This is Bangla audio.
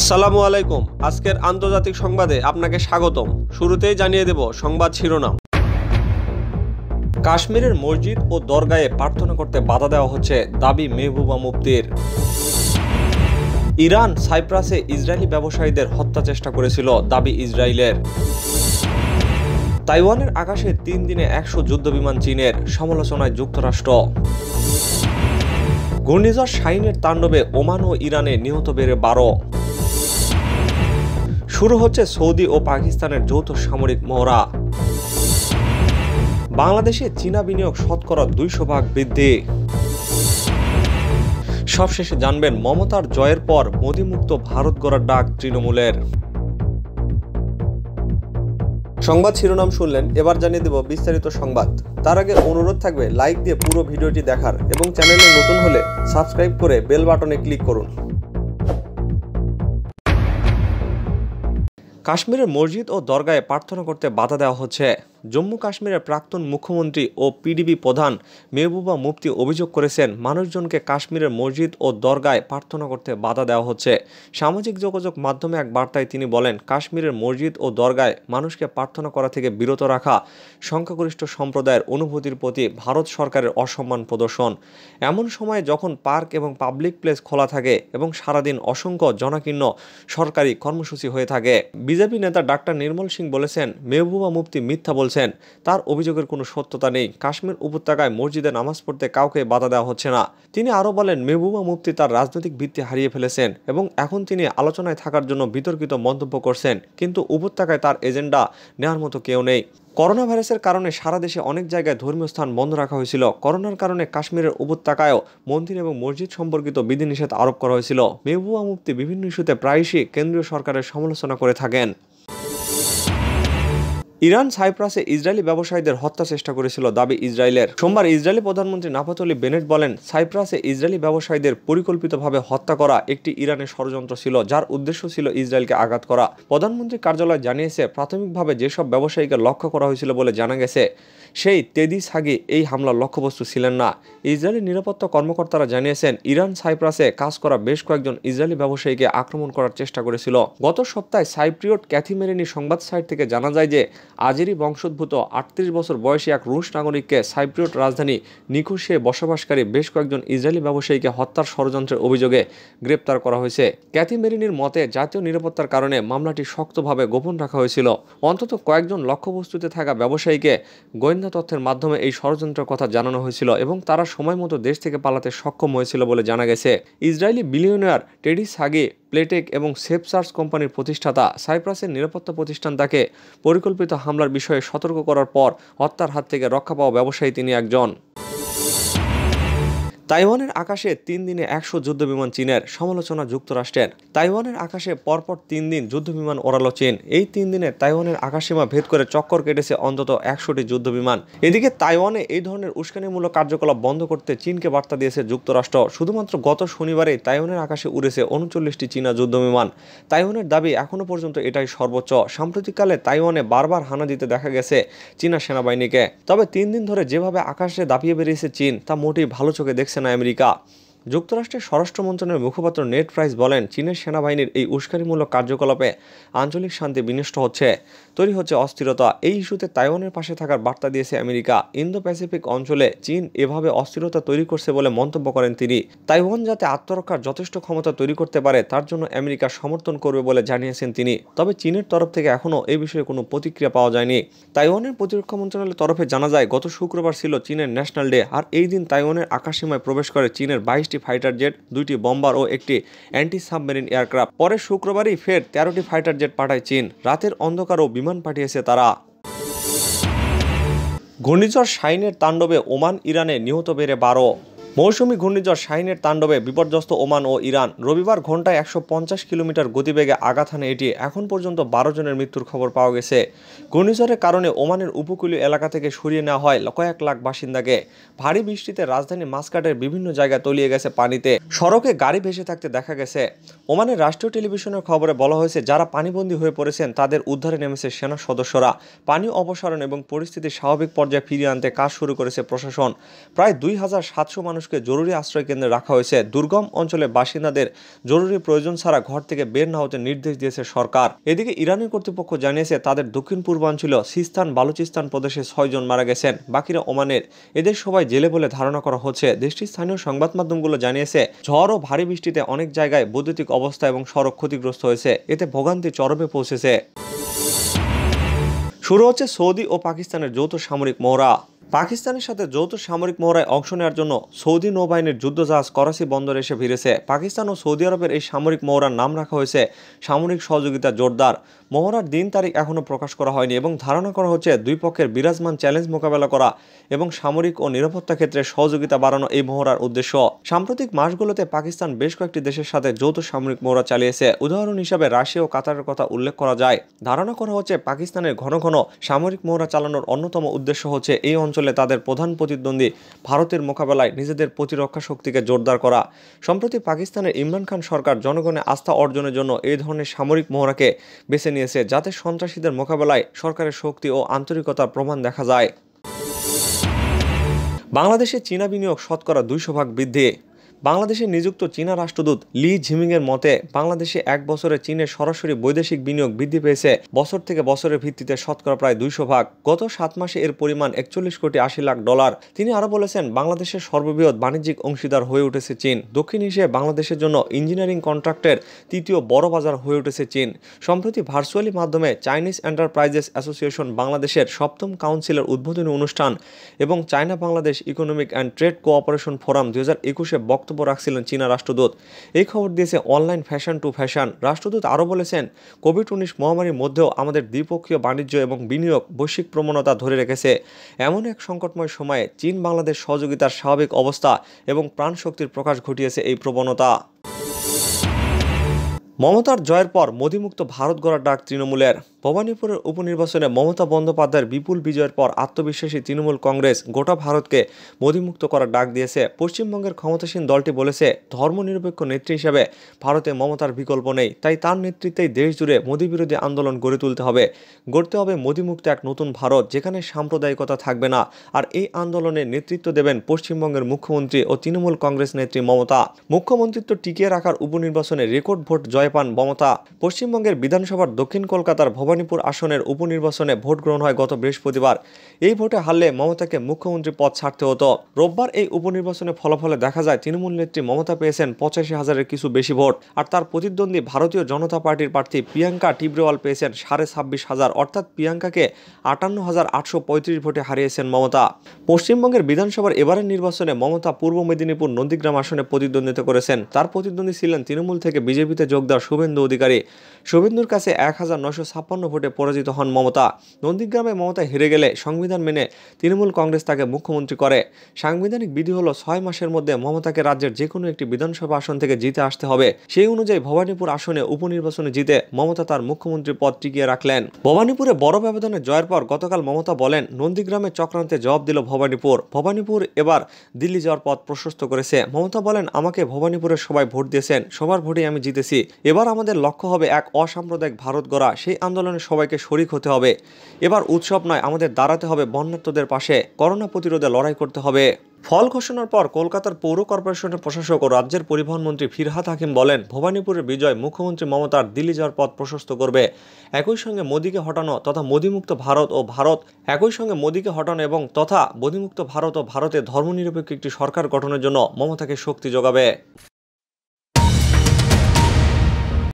আসসালামু আলাইকুম আজকের আন্তর্জাতিক সংবাদে আপনাকে স্বাগতম শুরুতেই জানিয়ে দেব সংবাদ শিরোনাম কাশ্মীরের মসজিদ ও দরগায়ে প্রার্থনা করতে বাধা দেওয়া হচ্ছে দাবি মেহবুবা মুফতির ইরান সাইপ্রাসে ইসরায়েলি ব্যবসায়ীদের হত্যা চেষ্টা করেছিল দাবি ইসরায়েলের তাইওয়ানের আকাশে তিন দিনে একশো যুদ্ধবিমান চীনের সমালোচনায় যুক্তরাষ্ট্র ঘূর্ণিঝড় শাইনের তাণ্ডবে ওমান ও ইরানে নিহত বেড়ে বারো শুরু হচ্ছে সৌদি ও পাকিস্তানের যৌথ সামরিক মহড়া বাংলাদেশে চীনা বিনিয়োগ শতকরা দুইশো ভাগ বৃদ্ধি সবশেষে জানবেন মমতার জয়ের পর মোদিমুক্ত ভারত গড়ার ডাক তৃণমূলের সংবাদ শিরোনাম শুনলেন এবার জানিয়ে দেব বিস্তারিত সংবাদ তার আগে অনুরোধ থাকবে লাইক দিয়ে পুরো ভিডিওটি দেখার এবং চ্যানেলে নতুন হলে সাবস্ক্রাইব করে বেল বাটনে ক্লিক করুন কাশ্মীরের মসজিদ ও দরগায় প্রার্থনা করতে বাধা দেওয়া হচ্ছে জম্মু কাশ্মীরের প্রাক্তন মুখ্যমন্ত্রী ও পিডিবি প্রধান মেহবুবা মুফতি অভিযোগ করেছেন মানুষজনকে কাশ্মীরের মসজিদ ও দরগায় প্রার্থনা করতে বাধা দেওয়া হচ্ছে সামাজিক যোগাযোগ মাধ্যমে এক বার্তায় তিনি বলেন কাশ্মীরের মসজিদ ও দরগায় মানুষকে প্রার্থনা করা থেকে বিরত রাখা সংখ্যাগরিষ্ঠ সম্প্রদায়ের অনুভূতির প্রতি ভারত সরকারের অসম্মান প্রদর্শন এমন সময়ে যখন পার্ক এবং পাবলিক প্লেস খোলা থাকে এবং সারাদিন অসংখ্য জনাকীর্ণ সরকারি কর্মসূচি হয়ে থাকে বিজেপি নেতা ডাক্তার নির্মল সিং বলেছেন মেহবুবা মুফতি মিথ্যা বলছেন বলছেন তার অভিযোগের কোনো সত্যতা নেই কাশ্মীর উপত্যকায় মসজিদে নামাজ পড়তে কাউকে বাধা দেওয়া হচ্ছে না তিনি আরও বলেন মেহবুবা মুফতি তার রাজনৈতিক ভিত্তি হারিয়ে ফেলেছেন এবং এখন তিনি আলোচনায় থাকার জন্য বিতর্কিত মন্তব্য করছেন কিন্তু উপত্যকায় তার এজেন্ডা নেওয়ার মতো কেউ নেই করোনা ভাইরাসের কারণে সারা দেশে অনেক জায়গায় ধর্মীয় স্থান বন্ধ রাখা হয়েছিল করোনার কারণে কাশ্মীরের উপত্যকায়ও মন্দির এবং মসজিদ সম্পর্কিত বিধিনিষেধ আরোপ করা হয়েছিল মেহবুবা মুফতি বিভিন্ন ইস্যুতে প্রায়শই কেন্দ্রীয় সরকারের সমালোচনা করে থাকেন ইরান সাইপ্রাসে ইসরায়েলি ব্যবসায়ীদের হত্যা চেষ্টা করেছিল দাবি ইসরায়েলের সোমবার ইসরায়েলি প্রধানমন্ত্রী নাফাতলি বেনেট বলেন সাইপ্রাসে ইসরায়েলি ব্যবসায়ীদের পরিকল্পিতভাবে হত্যা করা একটি ইরানের ষড়যন্ত্র ছিল যার উদ্দেশ্য ছিল ইসরায়েলকে আঘাত করা প্রধানমন্ত্রী কার্যালয় জানিয়েছে প্রাথমিকভাবে যেসব ব্যবসায়ীকে লক্ষ্য করা হয়েছিল বলে জানা গেছে সেই তেদি সাগি এই হামলার লক্ষ্যবস্তু ছিলেন না ইসরায়েলি নিরাপত্তা কর্মকর্তারা জানিয়েছেন ইরান সাইপ্রাসে কাজ করা বেশ কয়েকজন ইসরায়েলি ব্যবসায়ীকে আক্রমণ করার চেষ্টা করেছিল গত সপ্তাহে সাইপ্রিয়ট ক্যাথিমেরিনি সংবাদ সাইট থেকে জানা যায় যে আজেরি বংশোদ্ভূত আটত্রিশ বছর বয়সী এক রুশ নাগরিককে সাইপ্রিয়ট রাজধানী নিকোসিয়ায় বসবাসকারী বেশ কয়েকজন ইসরায়েলি ব্যবসায়ীকে হত্যার ষড়যন্ত্রের অভিযোগে গ্রেপ্তার করা হয়েছে ক্যাথি মেরিনির মতে জাতীয় নিরাপত্তার কারণে মামলাটি শক্তভাবে গোপন রাখা হয়েছিল অন্তত কয়েকজন লক্ষ্যবস্তুতে থাকা ব্যবসায়ীকে গোয়েন্দা তথ্যের মাধ্যমে এই ষড়যন্ত্রের কথা জানানো হয়েছিল এবং তারা সময় মতো দেশ থেকে পালাতে সক্ষম হয়েছিল বলে জানা গেছে Israeli billionaire Teddy Sagi Playtech এবং সেফ সার্চ কোম্পানির প্রতিষ্ঠাতা সাইপ্রাসের নিরাপত্তা প্রতিষ্ঠান তাকে পরিকল্পিত হামলার বিষয়ে সতর্ক করার পর হত্যার হাত থেকে রক্ষা পাওয়া ব্যবসায়ী তিনি একজন তাইওয়ানের আকাশে তিন দিনে একশো যুদ্ধ বিমান চীনের সমালোচনা যুক্তরাষ্ট্রের তাইওয়ানের আকাশে পরপর তিন দিন যুদ্ধ বিমান ওড়ালো চীন এই তিন দিনে তাইওয়ানের আকাশসীমা ভেদ করে চক্কর কেটেছে অন্তত একশোটি যুদ্ধ বিমান এদিকে তাইওয়ানে এই ধরনের উস্কানিমূলক কার্যকলাপ বন্ধ করতে চীনকে বার্তা দিয়েছে যুক্তরাষ্ট্র শুধুমাত্র গত শনিবারে তাইওয়ানের আকাশে উড়েছে উনচল্লিশটি চীনা যুদ্ধ বিমান তাইওয়ানের দাবি এখনও পর্যন্ত এটাই সর্বোচ্চ সাম্প্রতিককালে তাইওয়ানে বারবার হানা দিতে দেখা গেছে চীনা সেনাবাহিনীকে তবে তিন দিন ধরে যেভাবে আকাশে দাপিয়ে বেরিয়েছে চীন তা মোটেই ভালো চোখে দেখছে না আমেরিকা যুক্তরাষ্ট্রের স্বরাষ্ট্র মন্ত্রণালয়ের মুখপাত্র নেট প্রাইস বলেন চীনের সেনাবাহিনীর এই উস্কানিমূলক কার্যকলাপে আঞ্চলিক শান্তি বিনষ্ট হচ্ছে তৈরি হচ্ছে অস্থিরতা এই ইস্যুতে তাইওয়ানের পাশে থাকার বার্তা দিয়েছে আমেরিকা ইন্দো প্যাসিফিক অঞ্চলে চীন এভাবে অস্থিরতা তৈরি করছে বলে মন্তব্য করেন তিনি তাইওয়ান যাতে আত্মরক্ষার যথেষ্ট ক্ষমতা তৈরি করতে পারে তার জন্য আমেরিকা সমর্থন করবে বলে জানিয়েছেন তিনি তবে চীনের তরফ থেকে এখনও এ বিষয়ে কোনো প্রতিক্রিয়া পাওয়া যায়নি তাইওয়ানের প্রতিরক্ষা মন্ত্রণালয়ের তরফে জানা যায় গত শুক্রবার ছিল চীনের ন্যাশনাল ডে আর এই দিন তাইওয়ানের আকাশসীমায় প্রবেশ করে চীনের বাইশটি ফাইটার জেট দুইটি বম্বার ও একটি অ্যান্টি সাবমেরিন এয়ারক্রাফট পরে শুক্রবারই ফের তেরোটি ফাইটার জেট পাঠায় চীন রাতের অন্ধকার ও বিমান বিমান পাঠিয়েছে তারা ঘূর্ণিঝড় সাইনের তাণ্ডবে ওমান ইরানে নিহত বেড়ে বারো মৌসুমি ঘূর্ণিঝড় শাহিনের তাণ্ডবে বিপর্যস্ত ওমান ও ইরান রবিবার ঘন্টায় একশো কিলোমিটার গতিবেগে আঘাত হানে এটি এখন পর্যন্ত বারো জনের মৃত্যুর খবর পাওয়া গেছে ঘূর্ণিঝড়ের কারণে ওমানের উপকূলীয় এলাকা থেকে সরিয়ে নেওয়া হয় কয়েক লাখ বাসিন্দাকে ভারী বৃষ্টিতে রাজধানী মাসকাটের বিভিন্ন জায়গায় তলিয়ে গেছে পানিতে সড়কে গাড়ি ভেসে থাকতে দেখা গেছে ওমানের রাষ্ট্রীয় টেলিভিশনের খবরে বলা হয়েছে যারা পানিবন্দী হয়ে পড়েছেন তাদের উদ্ধারে নেমেছে সেনা সদস্যরা পানি অপসারণ এবং পরিস্থিতি স্বাভাবিক পর্যায়ে ফিরিয়ে আনতে কাজ শুরু করেছে প্রশাসন প্রায় দুই হাজার সাতশো মানুষ মানুষকে জরুরি আশ্রয় কেন্দ্রে রাখা হয়েছে দুর্গম অঞ্চলে বাসিন্দাদের জরুরি প্রয়োজন ছাড়া ঘর থেকে বের না হতে নির্দেশ দিয়েছে সরকার এদিকে ইরানি কর্তৃপক্ষ জানিয়েছে তাদের দক্ষিণ পূর্বাঞ্চল সিস্তান বালুচিস্তান প্রদেশে ছয়জন মারা গেছেন বাকিরা ওমানের এদের সবাই জেলে বলে ধারণা করা হচ্ছে দেশটির স্থানীয় সংবাদ মাধ্যমগুলো জানিয়েছে ঝড় ও ভারী বৃষ্টিতে অনেক জায়গায় বৈদ্যুতিক অবস্থা এবং সড়ক ক্ষতিগ্রস্ত হয়েছে এতে ভোগান্তি চরমে পৌঁছেছে শুরু হচ্ছে সৌদি ও পাকিস্তানের যৌথ সামরিক মোহরা পাকিস্তানের সাথে যৌথ সামরিক মহড়ায় অংশ নেওয়ার জন্য সৌদি নৌবাহিনীর যুদ্ধজাহাজ করাচি বন্দরে এসে ভিড়েছে পাকিস্তান ও সৌদি আরবের এই সামরিক মহড়ার নাম রাখা হয়েছে সামরিক সহযোগিতা জোরদার মহড়ার দিন তারিখ এখনও প্রকাশ করা হয়নি এবং ধারণা করা হচ্ছে দুই পক্ষের বিরাজমান চ্যালেঞ্জ মোকাবেলা করা এবং সামরিক ও নিরাপত্তা ক্ষেত্রে সহযোগিতা বাড়ানো এই মহড়ার উদ্দেশ্য সাম্প্রতিক মাসগুলোতে পাকিস্তান বেশ কয়েকটি দেশের সাথে যৌথ সামরিক মহড়া চালিয়েছে উদাহরণ হিসাবে রাশিয়া ও কাতারের কথা উল্লেখ করা যায় ধারণা করা হচ্ছে পাকিস্তানের ঘন ঘন সামরিক মহড়া চালানোর অন্যতম উদ্দেশ্য হচ্ছে এই অঞ্চল তুলে তাদের প্রধান প্রতিদ্বন্দ্বী ভারতের মোকাবেলায় নিজেদের প্রতিরক্ষা শক্তিকে জোরদার করা সম্প্রতি পাকিস্তানের ইমরান খান সরকার জনগণের আস্থা অর্জনের জন্য এই ধরনের সামরিক মহড়াকে বেছে নিয়েছে যাতে সন্ত্রাসীদের মোকাবেলায় সরকারের শক্তি ও আন্তরিকতার প্রমাণ দেখা যায় বাংলাদেশে চীনা বিনিয়োগ শতকরা দুইশো ভাগ বৃদ্ধি বাংলাদেশে নিযুক্ত চীনা রাষ্ট্রদূত লি ঝিমিংয়ের মতে বাংলাদেশে এক বছরে চীনের সরাসরি বৈদেশিক বিনিয়োগ বৃদ্ধি পেয়েছে বছর থেকে বছরের ভিত্তিতে শতকরা প্রায় দুইশো ভাগ গত সাত মাসে এর পরিমাণ একচল্লিশ কোটি আশি লাখ ডলার তিনি আরও বলেছেন বাংলাদেশের সর্ববৃহৎ বাণিজ্যিক অংশীদার হয়ে উঠেছে চীন দক্ষিণ এশিয়ায় বাংলাদেশের জন্য ইঞ্জিনিয়ারিং কন্ট্রাক্টের তৃতীয় বড় বাজার হয়ে উঠেছে চীন সম্প্রতি ভার্চুয়ালি মাধ্যমে চাইনিজ এন্টারপ্রাইজেস অ্যাসোসিয়েশন বাংলাদেশের সপ্তম কাউন্সিলের উদ্বোধনী অনুষ্ঠান এবং China Bangladesh economic and trade cooperation forum দু হাজার একুশে বক্তব্য বক্তব্য রাখছিলেন চীনা রাষ্ট্রদূত এই খবর দিয়েছে অনলাইন ফ্যাশন টু ফ্যাশন রাষ্ট্রদূত আরও বলেছেন কোভিড উনিশ মহামারীর মধ্যেও আমাদের দ্বিপক্ষীয় বাণিজ্য এবং বিনিয়োগ বৈশ্বিক প্রবণতা ধরে রেখেছে এমন এক সংকটময় সময়ে চীন বাংলাদেশ সহযোগিতার স্বাভাবিক অবস্থা এবং প্রাণশক্তির প্রকাশ ঘটিয়েছে এই প্রবণতা মমতার জয়ের পর মোদিমুক্ত ভারত গড়ার ডাক তৃণমূলের ভবানীপুরের উপনির্বাচনে মমতা বন্দ্যোপাধ্যায়ের বিপুল বিজয়ের পর আত্মবিশ্বাসী তৃণমূল কংগ্রেস গোটা ভারতকে মোদিমুক্ত করার ডাক দিয়েছে পশ্চিমবঙ্গের ক্ষমতাসীন দলটি বলেছে ধর্মনিরপেক্ষ নেত্রী হিসেবে ভারতে মমতার বিকল্প নেই তাই তার নেতৃত্বেই দেশ জুড়ে মোদী বিরোধী আন্দোলন গড়ে তুলতে হবে গড়তে হবে মোদিমুক্ত এক নতুন ভারত যেখানে সাম্প্রদায়িকতা থাকবে না আর এই আন্দোলনে নেতৃত্ব দেবেন পশ্চিমবঙ্গের মুখ্যমন্ত্রী ও তৃণমূল কংগ্রেস নেত্রী মমতা মুখ্যমন্ত্রিত্ব টিকিয়ে রাখার উপনির্বাচনে রেকর্ড ভোট জয় জয় পান মমতা পশ্চিমবঙ্গের বিধানসভার দক্ষিণ কলকাতার ভবানীপুর আসনের উপনির্বাচনে ভোট গ্রহণ হয় গত বৃহস্পতিবার এই ভোটে হারলে মমতাকে মুখ্যমন্ত্রী পদ ছাড়তে হতো রোববার এই উপনির্বাচনে ফলাফলে দেখা যায় তৃণমূল নেত্রী মমতা পেয়েছেন পঁচাশি হাজারের কিছু বেশি ভোট আর তার প্রতিদ্বন্দ্বী ভারতীয় জনতা পার্টির প্রার্থী প্রিয়াঙ্কা টিব্রেওয়াল পেয়েছেন সাড়ে ছাব্বিশ হাজার অর্থাৎ প্রিয়াঙ্কাকে আটান্ন হাজার আটশো পঁয়ত্রিশ ভোটে হারিয়েছেন মমতা পশ্চিমবঙ্গের বিধানসভার এবারের নির্বাচনে মমতা পূর্ব মেদিনীপুর নন্দীগ্রাম আসনে প্রতিদ্বন্দ্বিতা করেছেন তার প্রতিদ্বন্দ্বী ছিলেন তৃণমূল থেকে বিজেপিতে যোগ দেওয়া শুভেন্দু অধিকারী শুভেন্দুর কাছে এক হাজার নয়শো ছাপ্পান্ন ভোটে পরাজিত হন মমতা নন্দীগ্রামে মমতা হেরে গেলে সংবিধান মেনে তৃণমূল কংগ্রেস তাকে মুখ্যমন্ত্রী করে সাংবিধানিক বিধি হলো ছয় মাসের মধ্যে মমতাকে রাজ্যের যে কোনো একটি বিধানসভা আসন থেকে জিতে আসতে হবে সেই অনুযায়ী ভবানীপুর আসনে উপনির্বাচনে জিতে মমতা তার মুখ্যমন্ত্রী পদ টিকিয়ে রাখলেন ভবানীপুরে বড় ব্যবধানে জয়ের পর গতকাল মমতা বলেন নন্দীগ্রামে চক্রান্তে জবাব দিল ভবানীপুর ভবানীপুর এবার দিল্লি যাওয়ার পথ প্রশস্ত করেছে মমতা বলেন আমাকে ভবানীপুরে সবাই ভোট দিয়েছেন সবার ভোটে আমি জিতেছি এবার আমাদের লক্ষ্য হবে এক অসাম্প্রদায়িক ভারত গড়া সেই আন্দোলনে সবাইকে শরিক হতে হবে এবার উৎসব নয় আমাদের দাঁড়াতে হবে বন্যাত্মদের পাশে করোনা প্রতিরোধে লড়াই করতে হবে ফল ঘোষণার পর কলকাতার পৌর কর্পোরেশনের প্রশাসক ও রাজ্যের পরিবহন মন্ত্রী ফিরহাদ হাকিম বলেন ভবানীপুরের বিজয় মুখ্যমন্ত্রী মমতার দিল্লি যাওয়ার পথ প্রশস্ত করবে একই সঙ্গে মোদীকে হটানো তথা মোদীমুক্ত ভারত ও ভারত একই সঙ্গে মোদীকে হটানো এবং তথা মোদীমুক্ত ভারত ও ভারতে ধর্মনিরপেক্ষ একটি সরকার গঠনের জন্য মমতাকে শক্তি যোগাবে